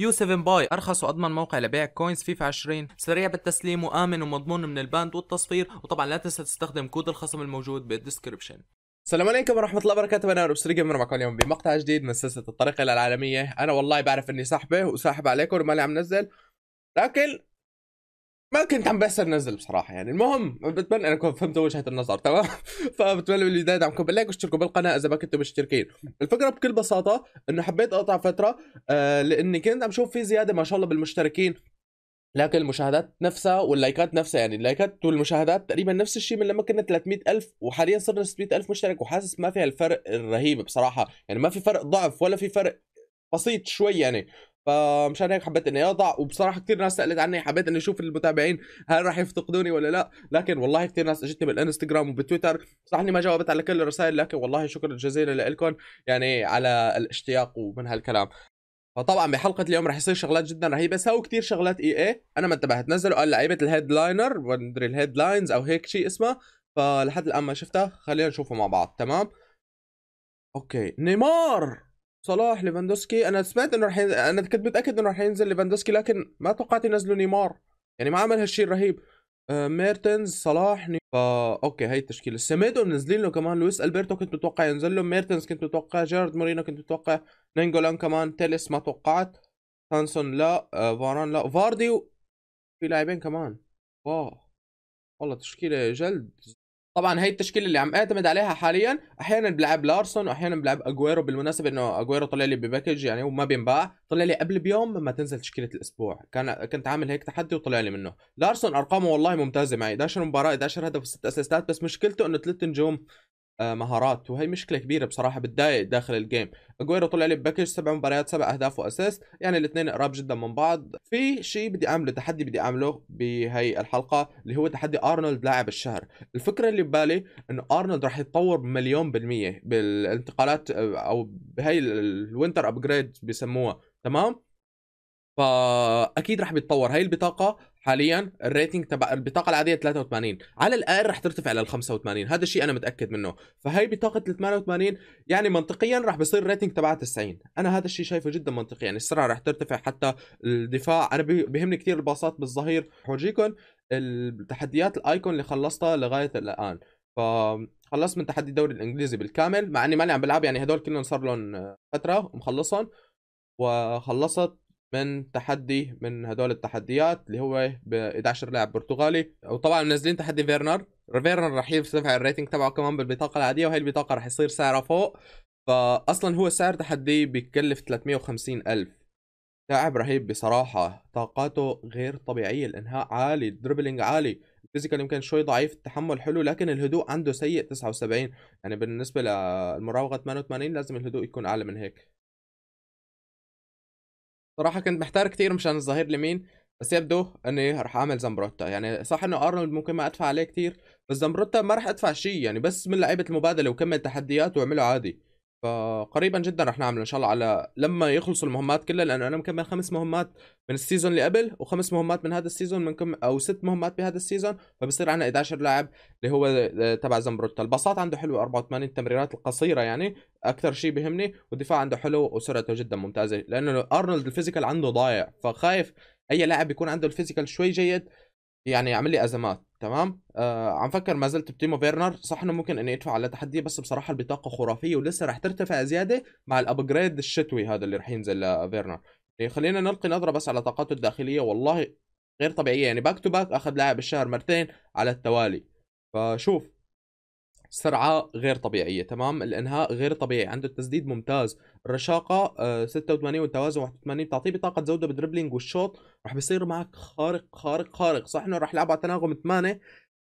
يو 7 باي ارخص واضمن موقع لبيع كوينز فيفا 20 سريع بالتسليم وامن ومضمون من الباند والتصفير وطبعا لا تنسى تستخدم كود الخصم الموجود بالديسكربشن السلام عليكم ورحمة الله وبركاته أنا روبس جيمر معكم اليوم بمقطع جديد من سلسلة الطريق إلى العالمية أنا والله بعرف إني سحبة وساحب عليكم وماني عم نزل لكن ما كنت عم بس انزل بصراحه يعني المهم بتمنى انكم فهمتوا وجهه النظر تمام فبتمنى بالبدايه دعمكم باللايك واشتركوا بالقناه اذا ما كنتوا مشتركين الفكره بكل بساطه انه حبيت اقطع فتره آه، لاني كنت عم شوف في زياده ما شاء الله بالمشتركين لكن المشاهدات نفسها واللايكات نفسها يعني اللايكات والمشاهدات تقريبا نفس الشيء من لما كنا 300 ألف وحاليا صرنا 600 ألف مشترك وحاسس ما فيها الفرق الرهيب بصراحة يعني ما في فرق ضعف ولا في فرق بسيط شوي يعني فمشان هيك حبيت اني اضع وبصراحه كثير ناس سالت عني حبيت اني اشوف المتابعين هل راح يفتقدوني ولا لا لكن والله كثير ناس اجتني بالانستغرام وبتويتر اني ما جاوبت على كل الرسائل لكن والله شكرا جزيلا لكم يعني على الاشتياق ومن هالكلام فطبعا بحلقه اليوم رح يصير شغلات جدا رهيبه سووا كثير شغلات اي اي انا ما انتبهت نزلوا قال لعيبه الهيدلاينر وندري الهيدلاينز او هيك شيء اسمها فلحد الان ما شفتها خلينا نشوفه مع بعض تمام اوكي نيمار صلاح ليفاندوسكي انا سمعت انه راح ينزل انا كنت متاكد انه راح ينزل ليفاندوسكي لكن ما توقعت ينزلوا نيمار يعني ما عمل هالشيء الرهيب آه ميرتنز صلاح ني... فا اوكي هي التشكيله سيميدو منزلين له كمان لويس البرتو كنت متوقع ينزل له ميرتنز كنت متوقع جيرارد مورينو كنت متوقع نينجولان كمان تيلس ما توقعت سانسون لا آه فاران لا فاردي و... في لاعبين كمان واو والله تشكيله جلد طبعا هي التشكيله اللي عم اعتمد عليها حاليا احيانا بلعب لارسون واحيانا بلعب اجويرو بالمناسبه انه اجويرو طلع لي بباكج يعني وما بينباع طلع لي قبل بيوم ما تنزل تشكيله الاسبوع كان كنت عامل هيك تحدي وطلع لي منه لارسون ارقامه والله ممتازه معي 11 مباراه 11 هدف و6 اسيستات بس مشكلته انه ثلاث نجوم آه، مهارات وهي مشكله كبيره بصراحه بتضايق داخل الجيم اجويرو طلع لي بباكج سبع مباريات سبع اهداف واسيست يعني الاثنين قراب جدا من بعض في شيء بدي اعمله تحدي بدي اعمله بهي الحلقه اللي هو تحدي ارنولد لاعب الشهر الفكره اللي ببالي انه ارنولد راح يتطور مليون بالميه بالانتقالات آه، او بهي الوينتر ابجريد بسموها تمام فاكيد رح بيتطور هاي البطاقه حاليا الريتنج تبع البطاقه العاديه 83 على الاقل رح ترتفع لل 85 هذا الشيء انا متاكد منه فهي بطاقه ال 88 يعني منطقيا رح بصير الريتنج تبعها 90 انا هذا الشيء شايفه جدا منطقي يعني السرعه رح ترتفع حتى الدفاع انا بيهمني كثير الباصات بالظهير حورجيكم التحديات الايكون اللي خلصتها لغايه الان فخلصت من تحدي الدوري الانجليزي بالكامل مع اني ماني عم بلعب يعني هدول كلهم صار لهم فتره مخلصهم وخلصت من تحدي من هدول التحديات اللي هو ب 11 لاعب برتغالي وطبعا منزلين تحدي فيرنر فيرنر راح يرتفع الريتنج تبعه كمان بالبطاقه العاديه وهي البطاقه راح يصير سعرها فوق فاصلا هو سعر تحدي بيكلف 350 الف لاعب رهيب بصراحة طاقاته غير طبيعية الإنهاء عالي الدربلينج عالي الفيزيكال يمكن شوي ضعيف التحمل حلو لكن الهدوء عنده سيء 79 يعني بالنسبة للمراوغة 88 لازم الهدوء يكون أعلى من هيك صراحه كنت محتار كتير مشان الظهير اليمين بس يبدو اني رح اعمل زمبروتا يعني صح انه ارنولد ممكن ما ادفع عليه كتير بس زمبروتا ما رح ادفع شيء يعني بس من لعيبه المبادله وكمل تحديات وعمله عادي فقريبا جدا رح نعمل ان شاء الله على لما يخلصوا المهمات كلها لانه انا مكمل خمس مهمات من السيزون اللي قبل وخمس مهمات من هذا السيزون كم او ست مهمات بهذا السيزون فبصير عندنا 11 لاعب اللي هو آه، تبع زمبروتا الباصات عنده حلوه 84 التمريرات القصيره يعني اكثر شيء بهمني والدفاع عنده حلو وسرعته جدا ممتازه لانه ارنولد الفيزيكال عنده ضايع فخايف اي لاعب يكون عنده الفيزيكال شوي جيد يعني يعمل لي ازمات تمام آه عم فكر ما زلت بتيمو فيرنر صح انه ممكن اني ادفع على تحدي بس بصراحه البطاقه خرافيه ولسه رح ترتفع زياده مع الابجريد الشتوي هذا اللي رح ينزل لفيرنر يعني خلينا نلقي نظره بس على طاقاته الداخليه والله غير طبيعيه يعني باك تو باك اخذ لاعب الشهر مرتين على التوالي فشوف سرعه غير طبيعيه تمام الانهاء غير طبيعي عنده التسديد ممتاز الرشاقه 86 آه، والتوازن 81 بتعطيه بطاقه زوده بالدربلينج والشوط راح بيصير معك خارق خارق خارق صح انه راح لعب على تناغم 8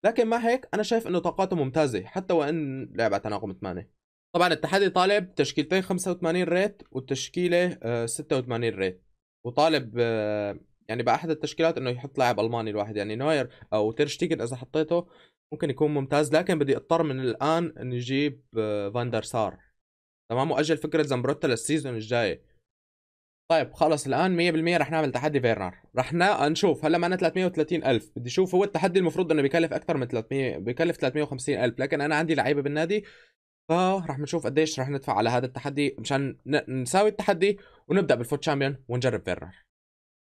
لكن مع هيك انا شايف انه طاقاته ممتازه حتى وان لعب على تناغم 8 طبعا التحدي طالب تشكيلتين 85 ريت والتشكيله 86 آه، ريت وطالب آه، يعني باحد التشكيلات انه يحط لاعب الماني الواحد يعني نوير او تيرشتيجن اذا حطيته ممكن يكون ممتاز لكن بدي اضطر من الان نجيب آه، فاندر سار تمام واجل فكره زمبروتا للسيزون الجاي طيب خلص الان 100% رح نعمل تحدي فيرنر رح نشوف هلا معنا 330 الف بدي اشوف هو التحدي المفروض انه بيكلف اكثر من 300 بيكلف 350 الف لكن انا عندي لعيبه بالنادي فرح نشوف قديش رح ندفع على هذا التحدي مشان نساوي التحدي ونبدا بالفوت شامبيون ونجرب فيرنر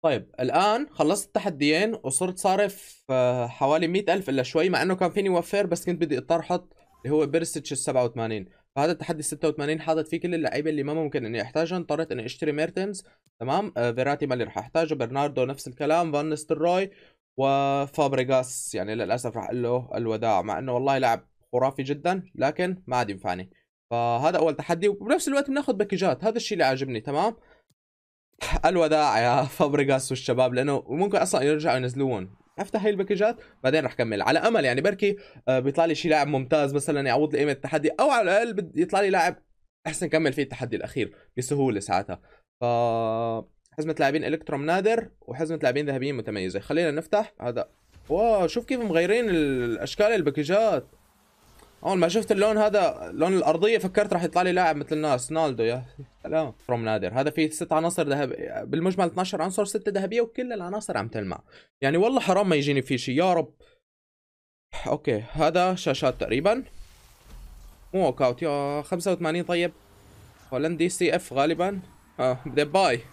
طيب الان خلصت التحديين وصرت صارف آه، حوالي مئة ألف الا شوي مع انه كان فيني وفر بس كنت بدي اضطر احط اللي هو بيرسيتش ال 87 فهذا التحدي 86 حاطط فيه كل اللعيبه اللي ما ممكن اني احتاجها اضطريت اني اشتري ميرتنز تمام آه، فيراتي ما اللي راح احتاجه برناردو نفس الكلام فان نستروي وفابريغاس يعني للاسف راح اقول له الوداع مع انه والله لاعب خرافي جدا لكن ما عاد ينفعني فهذا اول تحدي وبنفس الوقت بناخذ باكجات هذا الشيء اللي عاجبني تمام الوداع يا فابريغاس والشباب لانه ممكن اصلا يرجعوا ينزلوهم افتح هاي الباكجات بعدين رح كمل على امل يعني بركي آه، بيطلع لي شي لاعب ممتاز مثلا يعوض لي قيمه التحدي او على الاقل يطلع لي لاعب احسن كمل فيه التحدي الاخير بسهوله ساعتها ف حزمة لاعبين الكتروم نادر وحزمة لاعبين ذهبيين متميزة خلينا نفتح هذا واو شوف كيف مغيرين الاشكال الباكجات اول ما شفت اللون هذا لون الارضيه فكرت راح يطلع لي لاعب مثل الناس نالدو يا سلام فروم نادر هذا فيه ست عناصر ذهبيه بالمجمل 12 عنصر سته ذهبيه وكل العناصر عم تلمع يعني والله حرام ما يجيني فيه شيء يا رب اوكي هذا شاشات تقريبا مو ووك اوت يا 85 طيب هولندي سي اف غالبا اه باي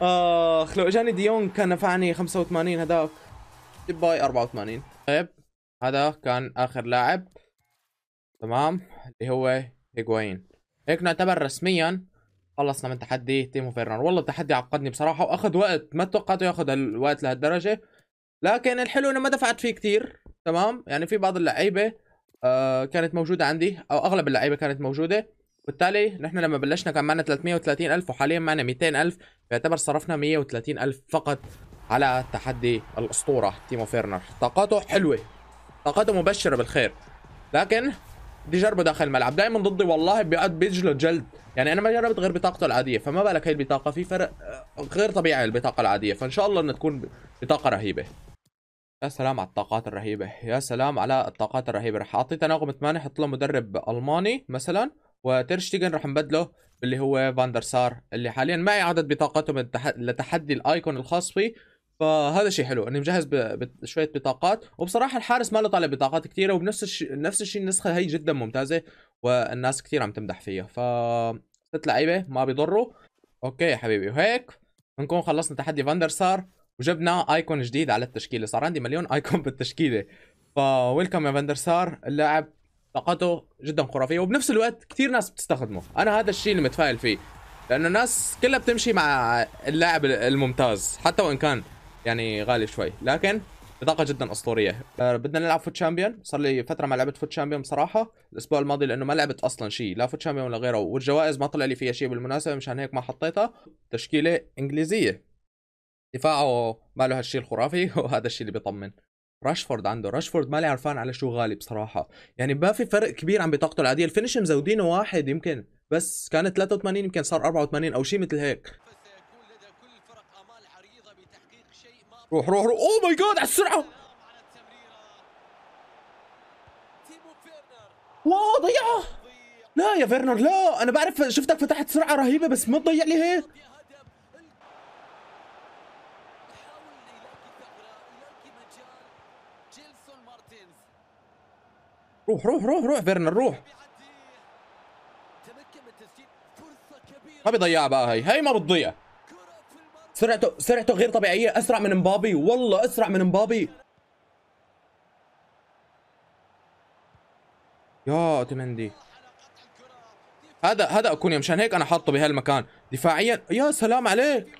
اخ لو اجاني ديون كان نفعني 85 هذاك باي 84 طيب هذا كان اخر لاعب تمام اللي هو هيجوين هيك نعتبر رسميا خلصنا من تحدي تيمو فيرنر والله التحدي عقدني بصراحه واخذ وقت ما توقعته ياخذ الوقت لهالدرجه لكن الحلو انه ما دفعت فيه كثير تمام يعني في بعض اللعيبه آه، كانت موجوده عندي او اغلب اللعيبه كانت موجوده بالتالي نحن لما بلشنا كان معنا 330 الف وحاليا معنا 200 الف يعتبر صرفنا 130 الف فقط على تحدي الاسطوره تيمو فيرنر طاقاته حلوه طاقته مبشره بالخير لكن بدي جربه داخل الملعب دائما ضدي والله بيقعد بيجلد جلد يعني انا ما جربت غير بطاقته العاديه فما بالك هي البطاقه في فرق غير طبيعي البطاقه العاديه فان شاء الله انها تكون بطاقه رهيبه يا سلام على الطاقات الرهيبه يا سلام على الطاقات الرهيبه رح اعطيه تناغم 8 احط له مدرب الماني مثلا وترشتيجن رح نبدله باللي هو فاندر سار اللي حاليا معي عدد بطاقته لتحدي الايكون الخاص فيه فهذا شيء حلو اني مجهز بشويه بطاقات وبصراحه الحارس ما له طالب بطاقات كثيره وبنفس الشيء نفس الشيء النسخه هي جدا ممتازه والناس كثير عم تمدح فيها ف ست لعيبه ما بيضروا اوكي يا حبيبي وهيك بنكون خلصنا تحدي فاندر سار وجبنا ايكون جديد على التشكيله صار عندي مليون ايكون بالتشكيله فويلكم يا فاندر سار اللاعب طاقته جدا خرافيه وبنفس الوقت كثير ناس بتستخدمه انا هذا الشيء اللي متفائل فيه لانه الناس كلها بتمشي مع اللاعب الممتاز حتى وان كان يعني غالي شوي لكن بطاقة جدا اسطورية أه بدنا نلعب فوت شامبيون صار لي فترة ما لعبت فوت شامبيون بصراحة الاسبوع الماضي لانه ما لعبت اصلا شيء لا فوت شامبيون ولا غيره والجوائز ما طلع لي فيها شيء بالمناسبة مشان هيك ما حطيتها تشكيلة انجليزية دفاعه ما له هالشيء الخرافي وهذا الشيء اللي بيطمن راشفورد عنده راشفورد مالي عرفان على شو غالي بصراحه يعني ما في فرق كبير عن بطاقته العاديه الفينش مزودينه واحد يمكن بس كانت 83 يمكن صار 84 او شيء مثل هيك روح روح روح اوه ماي جاد على السرعه واو ضيعها لا يا فيرنر لا انا بعرف شفتك فتحت سرعه رهيبه بس ما تضيع لي هيك روح روح روح روح فيرنر روح ما بيضيعها بقى هي هي ما بتضيع سرعته سرعته غير طبيعيه اسرع من مبابي والله اسرع من مبابي يا تمندي هذا هذا اكونيا مشان هيك انا حاطه بهالمكان دفاعيا يا سلام عليك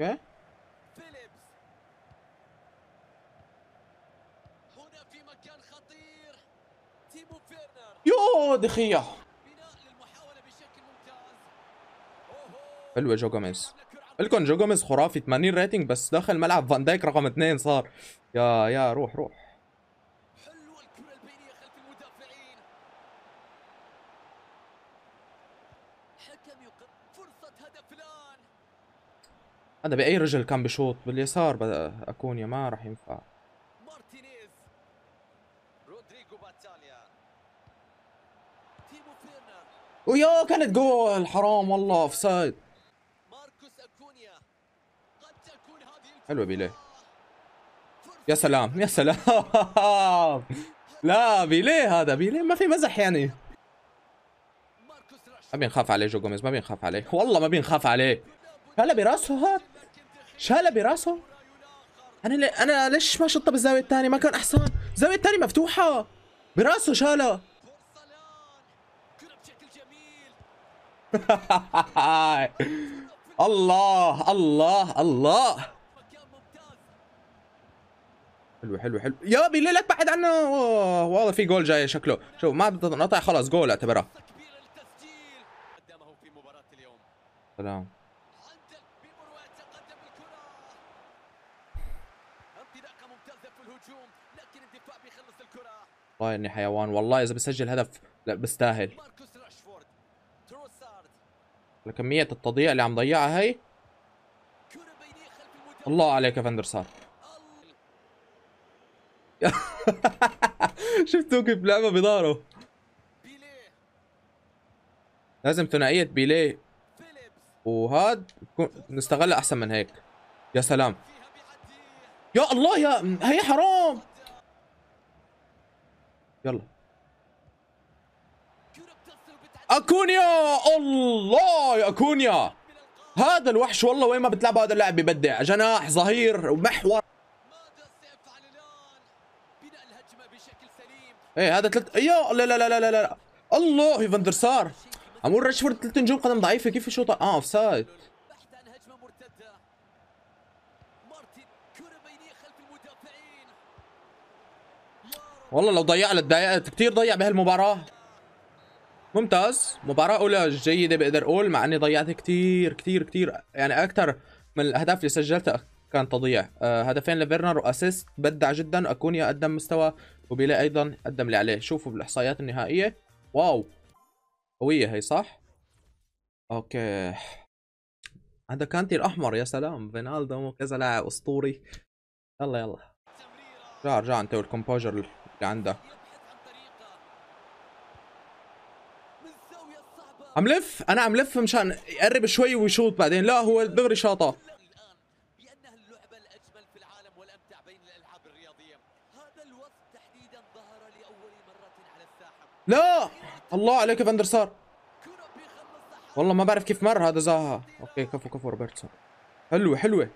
اوكي يا دخيه حلوه جو جوميز الكم جو جوميز خرافي 80 ريتنج بس داخل ملعب فان دايك رقم اثنين صار يا يا روح روح هذا باي رجل كان بشوط باليسار اكون يا ما راح ينفع ويا كانت جول حرام والله اوف سايد حلوه بيليه يا سلام يا سلام لا بيليه هذا بيليه ما في مزح يعني ما بينخاف عليه جو جوميز ما بينخاف عليه والله ما بينخاف عليه شالها براسه هاد شالها براسه انا لي... انا ليش ما شطها بالزاويه الثانيه ما كان احسن الزاويه الثانيه مفتوحه براسه شالها الله الله الله حلو حلو حلو يا ليه لا تبعد عنه والله في جول جاي شكله شوف ما بتنقطع خلاص جول اعتبرها سلام والله اني حيوان والله اذا بسجل هدف لا بستاهل كمية التضييع اللي عم ضيعها هي الله عليك يا فندر صار شفتوا كيف لعبها بظهره لازم ثنائية بيليه وهاد نستغلها احسن من هيك يا سلام يا الله يا هي حرام يلا اكونيا الله يا اكونيا هذا الوحش والله وين ما بتلعب هذا اللاعب ببدع جناح ظهير ومحور ايه هذا ثلاث يا لا لا لا لا لا الله ايفان دير سار عمور راشفورد ثلاث نجوم قدم ضعيفه كيف يشوط اه اوف سايد والله لو ضيع تضايقت كثير ضيع بهالمباراة ممتاز مباراة أولى جيدة بقدر أقول مع إني ضيعت كثير كثير كثير يعني أكثر من الأهداف اللي سجلتها كان تضييع آه، هدفين لفيرنر واسيست بدع جدا اكونيا قدم مستوى وبيلا ايضا قدم اللي عليه شوفوا بالاحصائيات النهائيه واو قويه هي صح اوكي هذا كانتي الاحمر يا سلام فينالدو كذا لاعب اسطوري يلا يلا رجع رجع انت والكومبوجر اللي عندك عم لف انا عم لف مشان يقرب شوي ويشوط بعدين لا هو دغري شاطه لا الله عليك يا فاندر سار والله ما بعرف كيف مر هذا زاها اوكي كفو كفو روبرتسون حلوه حلوه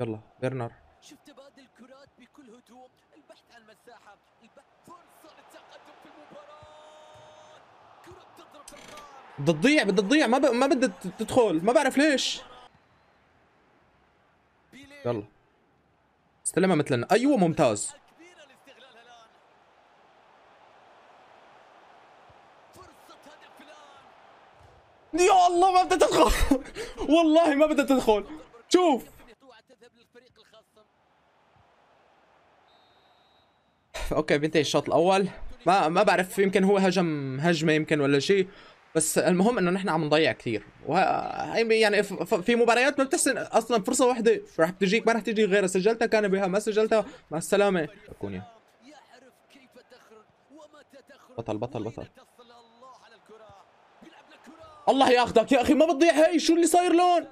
يلا برنر شوف تبادل الكرات بكل هدوء البحث عن مساحه البحث فرصه للتقدم في المباراه كره بتضرب في بدها تضيع بدها تضيع ما ب... ما بدها تدخل ما بعرف ليش يلا استلمها مثلنا ايوه ممتاز يا الله ما بدها تدخل والله ما بدها تدخل شوف اوكي بينتهي الشوط الاول ما ما بعرف يمكن هو هجم هجمه يمكن ولا شيء بس المهم انه نحن عم نضيع كثير وهي يعني في مباريات ما بتحسن اصلا فرصه واحده رح تجيك ما رح تجي غيرها سجلتها كان بها ما سجلتها مع السلامه كونيا بطل بطل بطل الله ياخذك يا اخي ما بتضيع هي شو اللي صاير لون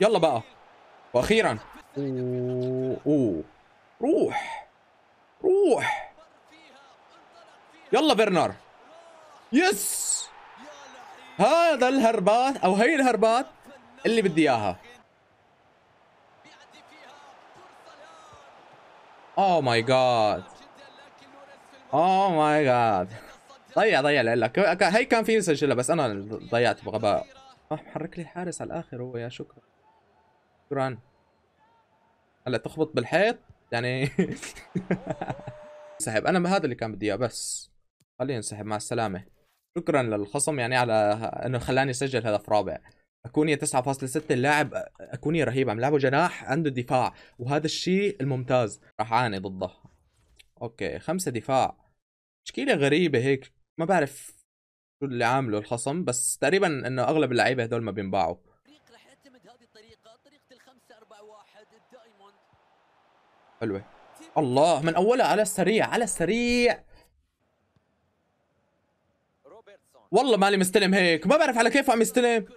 يلا بقى واخيرا أوه. أوه. روح روح يلا برنار يس هذا الهربات او هي الهربات اللي بدي اياها اوه ماي جاد اوه ماي جاد ضيع ضيع لك هي كان في يسجلها بس انا ضيعت بغباء راح محرك لي الحارس على الاخر هو يا شكرا شكرا هلا تخبط بالحيط يعني انسحب انا هذا اللي كان بدي اياه بس خليني انسحب مع السلامه شكرا للخصم يعني على انه خلاني اسجل هدف رابع اكونيا 9.6 اللاعب اكونيا رهيب عم لعبه جناح عنده دفاع وهذا الشيء الممتاز راح اعاني ضده اوكي خمسة دفاع تشكيله غريبه هيك ما بعرف شو اللي عامله الخصم بس تقريبا انه اغلب اللعيبه هدول ما بينباعوا حلوة الله من أولها على السريع على السريع والله مالي مستلم هيك ما بعرف على كيف عم يستلم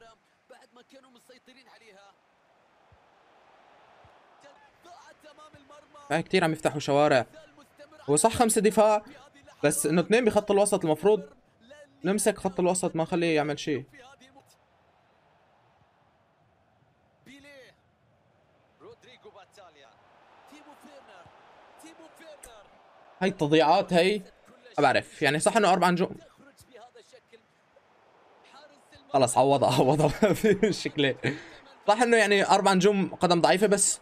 هاي كثير عم يفتحوا شوارع هو صح خمسة دفاع بس انه اثنين بخط الوسط المفروض نمسك خط الوسط ما نخليه يعمل شيء هاي التضييعات هاي ما بعرف يعني صح انه اربع نجوم خلص عوضها عوضها شكله صح انه يعني اربع نجوم قدم ضعيفه بس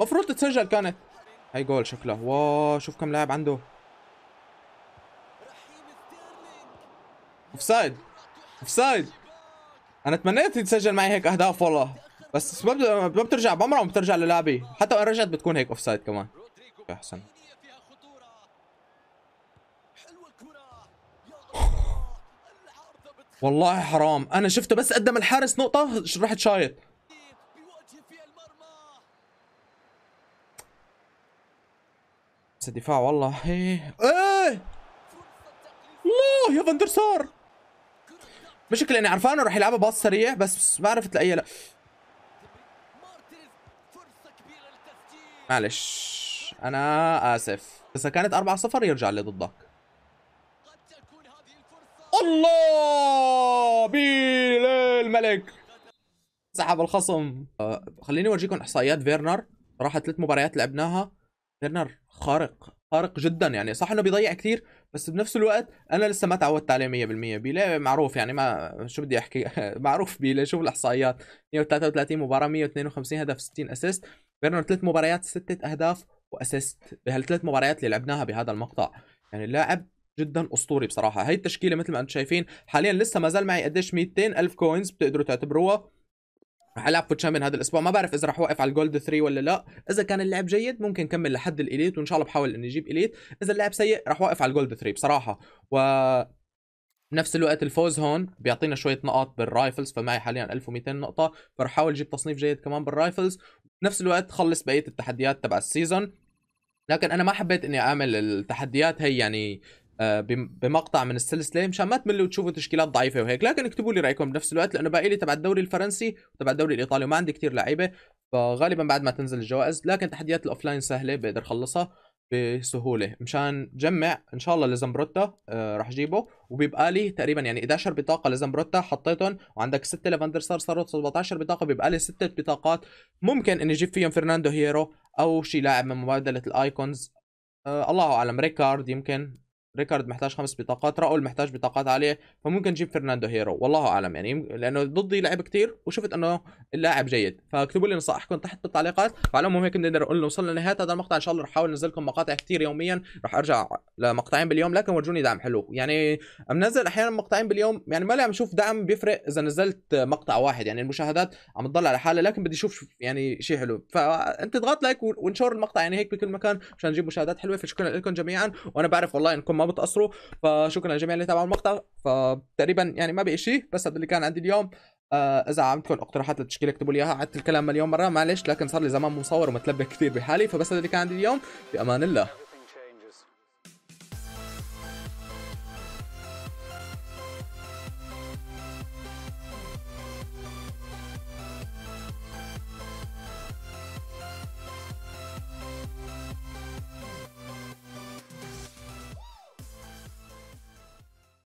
المفروض تتسجل كانت هاي جول شكله واو شوف كم لاعب عنده اوفسايد اوفسايد انا تمنيت يتسجل معي هيك اهداف والله بس ما بترجع بمرة وبترجع للعبي حتى وان رجعت بتكون هيك اوفسايد كمان احسن والله حرام انا شفته بس قدم الحارس نقطه راح شايط بس الدفاع والله ايه ايه الله يا فاندرسار مشكلة اني عرفانه راح يلعبها باص سريع بس ما عرفت لاي لا معلش انا اسف اذا كانت 4 0 يرجع اللي ضدك الله بيل الملك سحب الخصم آه خليني اورجيكم احصائيات فيرنر راح ثلاث مباريات لعبناها فيرنر خارق خارق جدا يعني صح انه بيضيع كثير بس بنفس الوقت انا لسه ما تعودت عليه 100% بيلي معروف يعني ما شو بدي احكي معروف بيلي شوف الاحصائيات 133 مباراه 152 هدف 60 اسيست فيرنر ثلاث مباريات ستة اهداف واسيست بهالثلاث مباريات اللي لعبناها بهذا المقطع يعني اللاعب جدا اسطوري بصراحه هي التشكيله مثل ما انتم شايفين حاليا لسه ما زال معي قديش 200 الف كوينز بتقدروا تعتبروها رح العب فوتشامبيون هذا الاسبوع ما بعرف اذا رح اوقف على الجولد 3 ولا لا اذا كان اللعب جيد ممكن كمل لحد الاليت وان شاء الله بحاول اني اجيب اليت اذا اللعب سيء رح اوقف على الجولد 3 بصراحه و بنفس الوقت الفوز هون بيعطينا شويه نقاط بالرايفلز فمعي حاليا 1200 نقطه فرح احاول اجيب تصنيف جيد كمان بالرايفلز بنفس الوقت خلص بقيه التحديات تبع السيزون لكن انا ما حبيت اني اعمل التحديات هي يعني آه، بمقطع من السلسله مشان ما تملوا وتشوفوا تشكيلات ضعيفه وهيك لكن اكتبوا لي رايكم بنفس الوقت لانه باقي لي تبع الدوري الفرنسي وتبع الدوري الايطالي وما عندي كثير لعيبه فغالبا بعد ما تنزل الجوائز لكن تحديات الاوفلاين سهله بقدر اخلصها بسهوله مشان جمع ان شاء الله لزمبروتا آه رح اجيبه وبيبقى لي تقريبا يعني 11 بطاقه لزمبروتا حطيتهم وعندك 6 لفاندر سار صاروا 17 بطاقه بيبقى لي 6 بطاقات ممكن اني اجيب فيهم فرناندو هيرو او شي لاعب من مبادله الايكونز آه الله اعلم ريكارد يمكن ريكارد محتاج خمس بطاقات راؤول محتاج بطاقات عاليه فممكن نجيب فرناندو هيرو والله اعلم يعني لانه ضدي لعب كثير وشفت انه اللاعب جيد فاكتبوا لي نصائحكم تحت بالتعليقات فعلى العموم هيك بنقدر نقول وصلنا لنهايه هذا المقطع ان شاء الله رح احاول انزل لكم مقاطع كثير يوميا رح ارجع لمقطعين باليوم لكن ورجوني دعم حلو يعني منزل احيانا مقطعين باليوم يعني ما لي عم اشوف دعم بيفرق اذا نزلت مقطع واحد يعني المشاهدات عم تضل على حالها لكن بدي اشوف يعني شيء حلو فانت اضغط لايك وانشر المقطع يعني هيك بكل مكان عشان نجيب مشاهدات حلوه فشكرا لكم جميعا وانا بعرف والله انكم بتقصروا فشكرا للجميع اللي تابعوا المقطع فتقريبا يعني ما بقي شيء بس هذا اللي كان عندي اليوم آه اذا عندكم اقتراحات للتشكيله اكتبوا لي اياها عدت الكلام مليون مره معلش لكن صار لي زمان مصور ومتلبك كثير بحالي فبس هذا اللي كان عندي اليوم بامان الله